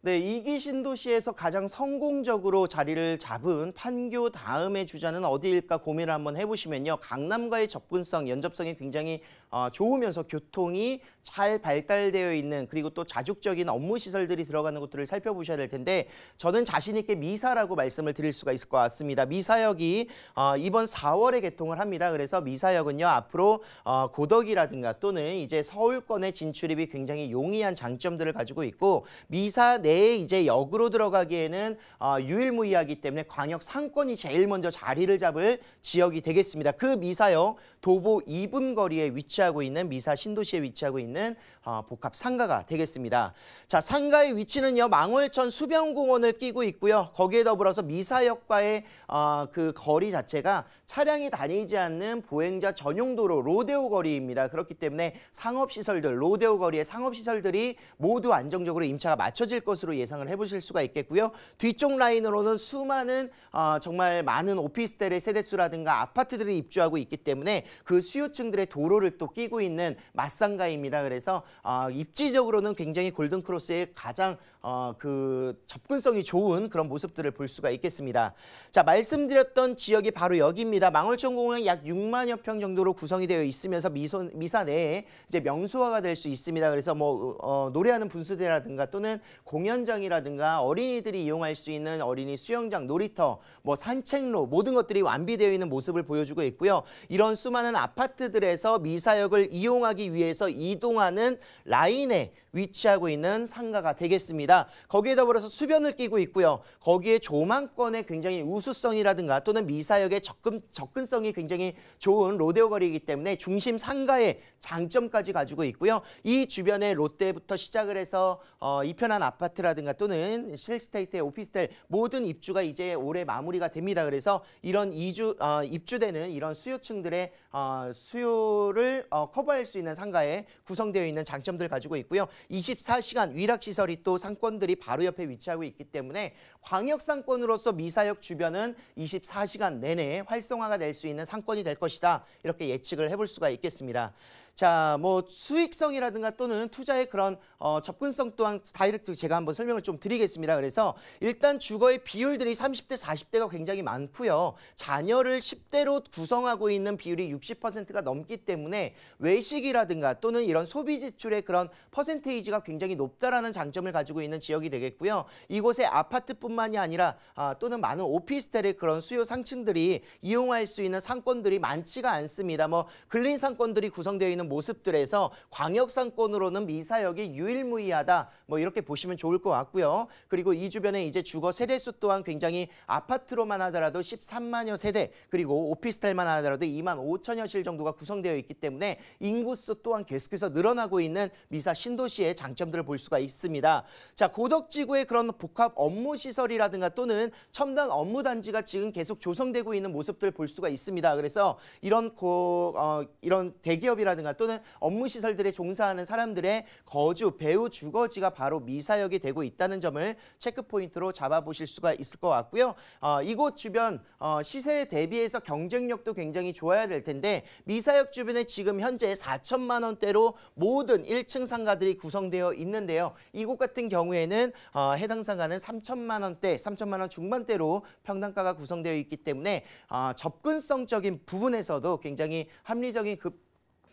네, 이기 신도시에서 가장 성공적으로 자리를 잡은 판교 다음의 주자는 어디일까 고민을 한번 해보시면요. 강남과의 접근성, 연접성이 굉장히 어, 좋으면서 교통이 잘 발달되어 있는 그리고 또 자족적인 업무 시설들이 들어가는 곳들을 살펴보셔야 될 텐데 저는 자신 있게 미사라고 말씀을 드릴 수가 있을 것 같습니다. 미사역이 어, 이번 4월에 개통을 합니다. 그래서 미사역은요. 앞으로 어, 고덕이라든가 또는 이제 서울권의 진출입이 굉장히 용이한 장점들을 가지고 있고 미사 내에 이제 역으로 들어가기에는 어, 유일무이하기 때문에 광역 상권이 제일 먼저 자리를 잡을 지역이 되겠습니다. 그 미사역 도보 2분 거리에 위치하고 있는 미사 신도시에 위치하고 있는 어, 복합 상가가 되겠습니다. 자 상가의 위치는요 망월천 수변공원을 끼고 있고요. 거기에 더불어서 미사역과의 어, 그 거리 자체가 차량이 다니지 않는 보행자 전용 도로 로데오 거리입니다. 그렇기 때문에 상업시설들 로데오 거리의 상업시설들이 모두 안정적으로 임차가 맞춰질 것으로 것으로 예상을 해보실 수가 있겠고요. 뒤쪽 라인으로는 수많은 어, 정말 많은 오피스텔의 세대수라든가 아파트들이 입주하고 있기 때문에 그 수요층들의 도로를 또 끼고 있는 맞상가입니다. 그래서 어, 입지적으로는 굉장히 골든크로스의 가장 어, 그 접근성이 좋은 그런 모습들을 볼 수가 있겠습니다. 자 말씀드렸던 지역이 바로 여기입니다. 망월천 공항 약 6만여 평 정도로 구성이 되어 있으면서 미소, 미사 내에 이제 명소화가 될 수 있습니다. 그래서 뭐 어, 노래하는 분수대라든가 또는 공연 공연장이라든가 어린이들이 이용할 수 있는 어린이 수영장, 놀이터, 뭐 산책로 모든 것들이 완비되어 있는 모습을 보여주고 있고요. 이런 수많은 아파트들에서 미사역을 이용하기 위해서 이동하는 라인에 위치하고 있는 상가가 되겠습니다. 거기에 더불어서 수변을 끼고 있고요. 거기에 조망권의 굉장히 우수성이라든가 또는 미사역의 접근, 접근성이 굉장히 좋은 로데오 거리이기 때문에 중심 상가의 장점까지 가지고 있고요. 이 주변에 롯데부터 시작을 해서 어, 이편한 아파트라든가 또는 실스테이트의 오피스텔 모든 입주가 이제 올해 마무리가 됩니다. 그래서 이런 이주 어, 입주되는 이런 수요층들의 어, 수요를 어, 커버할 수 있는 상가에 구성되어 있는 장점들 가지고 있고요. 24시간 위락시설이 또 상권들이 바로 옆에 위치하고 있기 때문에 광역상권으로서 미사역 주변은 24시간 내내 활성화가 될 수 있는 상권이 될 것이다. 이렇게 예측을 해볼 수가 있겠습니다. 자, 뭐 수익성이라든가 또는 투자의 그런 어, 접근성 또한 다이렉트 제가 한번 설명을 좀 드리겠습니다. 그래서 일단 주거의 비율들이 30대, 40대가 굉장히 많고요. 자녀를 10대로 구성하고 있는 비율이 60%가 넘기 때문에 외식이라든가 또는 이런 소비 지출의 그런 퍼센테이지가 굉장히 높다라는 장점을 가지고 있는 지역이 되겠고요. 이곳의 아파트뿐만이 아니라 아, 또는 많은 오피스텔의 그런 수요 상층들이 이용할 수 있는 상권들이 많지가 않습니다. 뭐 근린 상권들이 구성되어 있는 모습들에서 광역상권으로는 미사역이 유일무이하다. 뭐 이렇게 보시면 좋을 것 같고요. 그리고 이 주변에 이제 주거 세대수 또한 굉장히 아파트로만 하더라도 13만여 세대 그리고 오피스텔만 하더라도 2만 5천여 실 정도가 구성되어 있기 때문에 인구수 또한 계속해서 늘어나고 있는 미사 신도시의 장점들을 볼 수가 있습니다. 자 고덕지구의 그런 복합 업무시설이라든가 또는 첨단 업무단지가 지금 계속 조성되고 있는 모습들을 볼 수가 있습니다. 그래서 이런 고, 어, 이런 대기업이라든가 가능한 또는 업무 시설들에 종사하는 사람들의 거주, 배우 주거지가 바로 미사역이 되고 있다는 점을 체크 포인트로 잡아보실 수가 있을 것 같고요. 어, 이곳 주변 어, 시세 대비해서 경쟁력도 굉장히 좋아야 될 텐데 미사역 주변에 지금 현재 4천만 원대로 모든 1층 상가들이 구성되어 있는데요. 이곳 같은 경우에는 어, 해당 상가는 3천만 원대, 3천만 원 중반대로 평당가가 구성되어 있기 때문에 어, 접근성적인 부분에서도 굉장히 합리적인 급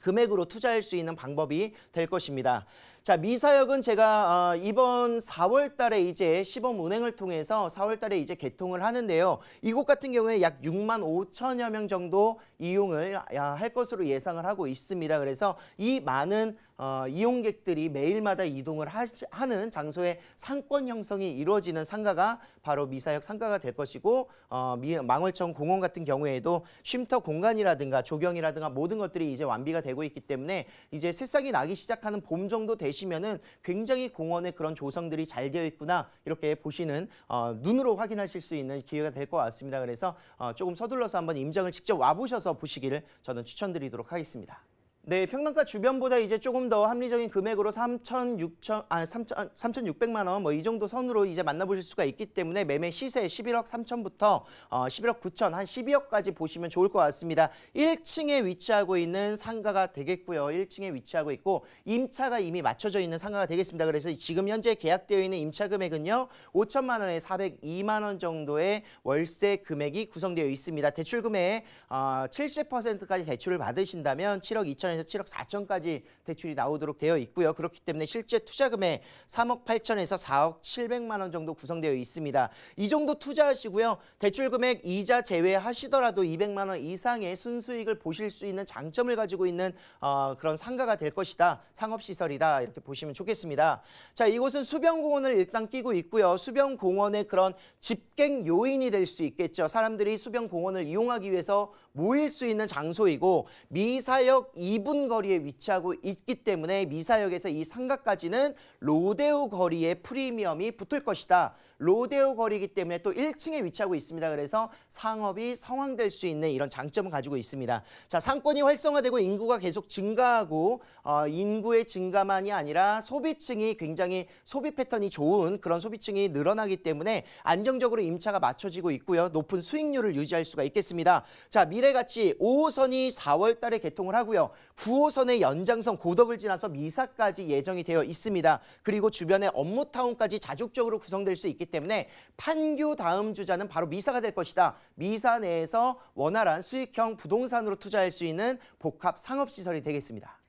금액으로 투자할 수 있는 방법이 될 것입니다. 자, 미사역은 제가 어, 이번 4월 달에 이제 시범 운행을 통해서 4월 달에 이제 개통을 하는데요. 이곳 같은 경우에 약 6만 5천여 명 정도 이용을 아, 할 것으로 예상을 하고 있습니다. 그래서 이 많은 어, 이용객들이 매일마다 이동을 하시, 하는 장소에 상권 형성이 이루어지는 상가가 바로 미사역 상가가 될 것이고 어, 미, 망월청 공원 같은 경우에도 쉼터 공간이라든가 조경이라든가 모든 것들이 이제 완비가 되고 있기 때문에 이제 새싹이 나기 시작하는 봄 정도 되시 계시면은 굉장히 공원의 그런 조성들이 잘 되어 있구나 이렇게 보시는 어, 눈으로 확인하실 수 있는 기회가 될 것 같습니다. 그래서 어, 조금 서둘러서 한번 임장을 직접 와보셔서 보시기를 저는 추천드리도록 하겠습니다. 네, 평당가 주변보다 이제 조금 더 합리적인 금액으로 3,600, 아, 3 0 3,600만 원, 뭐 이 정도 선으로 이제 만나보실 수가 있기 때문에 매매 시세 11억 3천부터 어, 11억 9천, 한 12억까지 보시면 좋을 것 같습니다. 1층에 위치하고 있는 상가가 되겠고요. 1층에 위치하고 있고 임차가 이미 맞춰져 있는 상가가 되겠습니다. 그래서 지금 현재 계약되어 있는 임차 금액은요. 5천만 원에 402만 원 정도의 월세 금액이 구성되어 있습니다. 대출 금액 어, 70%까지 대출을 받으신다면 7억 2천 4천에서 7억 4천까지 대출이 나오도록 되어 있고요. 그렇기 때문에 실제 투자금의 3억 8천에서 4억 7백만 원 정도 구성되어 있습니다. 이 정도 투자하시고요. 대출 금액 이자 제외하시더라도 200만 원 이상의 순수익을 보실 수 있는 장점을 가지고 있는 어, 그런 상가가 될 것이다. 상업시설이다. 이렇게 보시면 좋겠습니다. 자, 이곳은 수변공원을 일단 끼고 있고요. 수변공원의 그런 집객 요인이 될 수 있겠죠. 사람들이 수변공원을 이용하기 위해서 모일 수 있는 장소이고 미사역 2번 5분 거리에 위치하고 있기 때문에 미사역에서 이 상가까지는 로데오 거리의 프리미엄이 붙을 것이다. 로데오 거리이기 때문에 또 1층에 위치하고 있습니다. 그래서 상업이 성황될 수 있는 이런 장점을 가지고 있습니다. 자, 상권이 활성화되고 인구가 계속 증가하고 어, 인구의 증가만이 아니라 소비층이 굉장히 소비 패턴이 좋은 그런 소비층이 늘어나기 때문에 안정적으로 임차가 맞춰지고 있고요. 높은 수익률을 유지할 수가 있겠습니다. 자, 미래같이 5호선이 4월 달에 개통을 하고요. 9호선의 연장선 고덕을 지나서 미사까지 예정이 되어 있습니다. 그리고 주변에 업무타운까지 자족적으로 구성될 수 있기 있기 때문에 판교 다음 주자는 바로 미사가 될 것이다. 미사 내에서 원활한 수익형 부동산으로 투자할 수 있는 복합 상업시설이 되겠습니다.